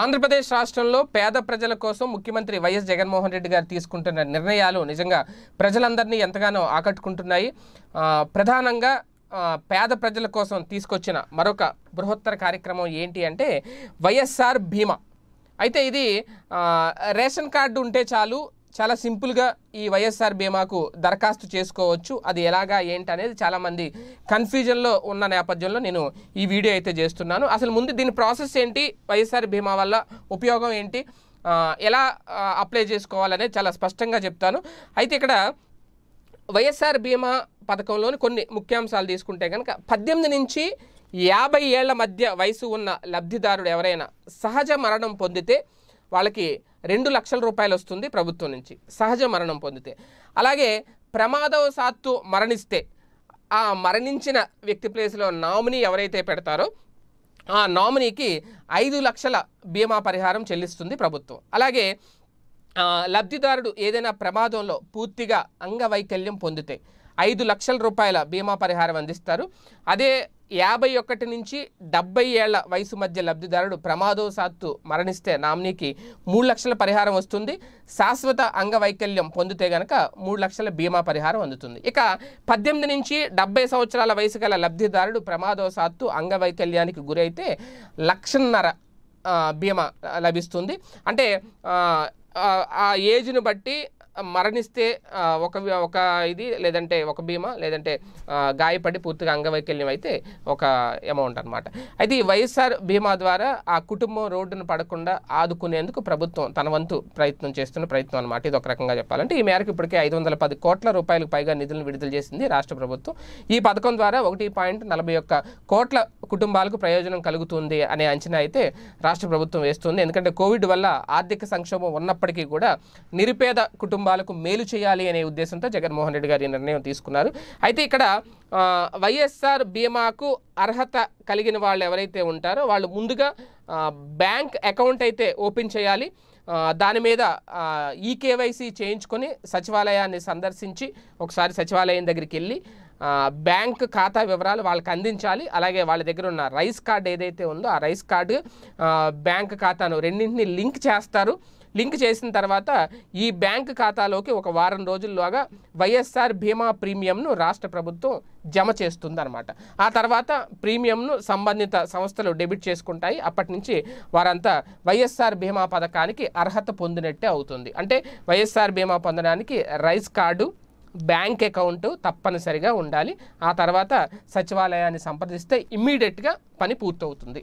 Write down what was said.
ఆంధ్రప్రదేశ్ రాష్ట్రంలో పేద ప్రజల కోసం ముఖ్యమంత్రి వైఎస్ జగన్మోహన్ రెడ్డి గారు తీసుకుంటున్న నిర్ణయాలు నిజంగా ప్రజలందరినీ ఎంతగానో ఆకట్టుకుంటున్నాయి ప్రధానంగా పేద ప్రజల కోసం తీసుకొచ్చిన మరొక బృహత్తర కార్యక్రమం ఏంటి అంటే వైఎస్ఆర్ భీమా అయితే ఇది రేషన్ కార్డు ఉంటే చాలు చాలా సింపుల్గా ఈ వైఎస్ఆర్ బీమాకు దరఖాస్తు చేసుకోవచ్చు అది ఎలాగా ఏంటి అనేది చాలామంది కన్ఫ్యూజన్లో ఉన్న నేపథ్యంలో నేను ఈ వీడియో అయితే చేస్తున్నాను అసలు ముందు దీని ప్రాసెస్ ఏంటి వైఎస్ఆర్ బీమా వల్ల ఉపయోగం ఏంటి ఎలా అప్లై చేసుకోవాలనేది చాలా స్పష్టంగా చెప్తాను అయితే ఇక్కడ వైఎస్ఆర్ బీమా పథకంలోని కొన్ని ముఖ్యాంశాలు తీసుకుంటే కనుక పద్దెనిమిది నుంచి యాభై ఏళ్ల మధ్య వయసు ఉన్న లబ్ధిదారుడు ఎవరైనా సహజ మరణం పొందితే వాళ్ళకి రెండు లక్షల రూపాయలు వస్తుంది ప్రభుత్వం నుంచి సహజ మరణం పొందితే అలాగే ప్రమాదవశాత్తు మరణిస్తే ఆ మరణించిన వ్యక్తి ప్లేస్లో నామినీ ఎవరైతే పెడతారో ఆ నామినీకి ఐదు లక్షల బీమా పరిహారం చెల్లిస్తుంది ప్రభుత్వం అలాగే లబ్ధిదారుడు ఏదైనా ప్రమాదంలో పూర్తిగా అంగవైకల్యం పొందితే ఐదు లక్షల రూపాయల బీమా పరిహారం అందిస్తారు అదే యాభై ఒకటి నుంచి డెబ్బై ఏళ్ల వయసు మధ్య లబ్ధిదారుడు ప్రమాదవశాత్తు మరణిస్తే నామినీకి మూడు లక్షల పరిహారం వస్తుంది శాశ్వత అంగవైకల్యం పొందితే గనక మూడు లక్షల బీమా పరిహారం అందుతుంది ఇక పద్దెనిమిది నుంచి డెబ్బై సంవత్సరాల వయసు గల లబ్ధిదారుడు ప్రమాదవశాత్తు అంగవైకల్యానికి గురైతే లక్షన్నర బీమా లభిస్తుంది అంటే ఆ ఏజ్ను బట్టి మరణిస్తే ఒక ఒక ఇది లేదంటే ఒక బీమా లేదంటే గాయపడి పూర్తిగా అంగవైకల్యం అయితే ఒక అమౌంట్ అనమాట అయితే ఈ వైఎస్ఆర్ బీమా ద్వారా ఆ కుటుంబం రోడ్డును పడకుండా ఆదుకునేందుకు ప్రభుత్వం తన వంతు ప్రయత్నం చేస్తున్న ప్రయత్నం అనమాట ఇది ఒక రకంగా చెప్పాలంటే ఈ మేరకు ఇప్పటికే ఐదు వందల పది కోట్ల రూపాయలకు పైగా నిధులను విడుదల చేసింది రాష్ట్ర ప్రభుత్వం ఈ పథకం ద్వారా ఒకటి పాయింట్ నలభై ఒక్క కోట్ల కుటుంబాలకు ప్రయోజనం కలుగుతుంది అనే అంచనా అయితే రాష్ట్ర ప్రభుత్వం వేస్తుంది ఎందుకంటే కోవిడ్ వల్ల ఆర్థిక సంక్షోభం ఉన్నప్పటికీ కూడా నిరుపేద కుటుంబ కుటుంబాలకు మేలు చేయాలి అనే ఉద్దేశంతో జగన్మోహన్ రెడ్డి గారు నిర్ణయం తీసుకున్నారు అయితే ఇక్కడ వైఎస్ఆర్ బీమాకు అర్హత కలిగిన వాళ్ళు ఎవరైతే ఉంటారో వాళ్ళు ముందుగా బ్యాంక్ అకౌంట్ అయితే ఓపెన్ చేయాలి దాని మీద ఈ కేవైసీ చేయించుకొని సచివాలయాన్ని సందర్శించి ఒకసారి సచివాలయం దగ్గరికి వెళ్ళి బ్యాంక్ ఖాతా వివరాలు వాళ్ళకి అందించాలి అలాగే వాళ్ళ దగ్గర ఉన్న రైస్ కార్డు ఏదైతే ఉందో ఆ రైస్ కార్డు బ్యాంక్ ఖాతాను రెండింటిని లింక్ చేస్తారు లింక్ చేసిన తర్వాత ఈ బ్యాంక్ ఖాతాలోకి ఒక వారం రోజుల్లోగా వైఎస్ఆర్ బీమా ప్రీమియంను రాష్ట్ర ప్రభుత్వం జమ చేస్తుందన్నమాట ఆ తర్వాత ప్రీమియంను సంబంధిత సంస్థలు డెబిట్ చేసుకుంటాయి అప్పటి నుంచి వారంతా వైఎస్ఆర్ బీమా పథకానికి అర్హత పొందినట్టే అవుతుంది అంటే వైఎస్ఆర్ బీమా పొందడానికి రైస్ కార్డు బ్యాంక్ అకౌంట్ తప్పనిసరిగా ఉండాలి ఆ తర్వాత సచివాలయాన్ని సంప్రదిస్తే ఇమ్మీడియట్గా పని పూర్తవుతుంది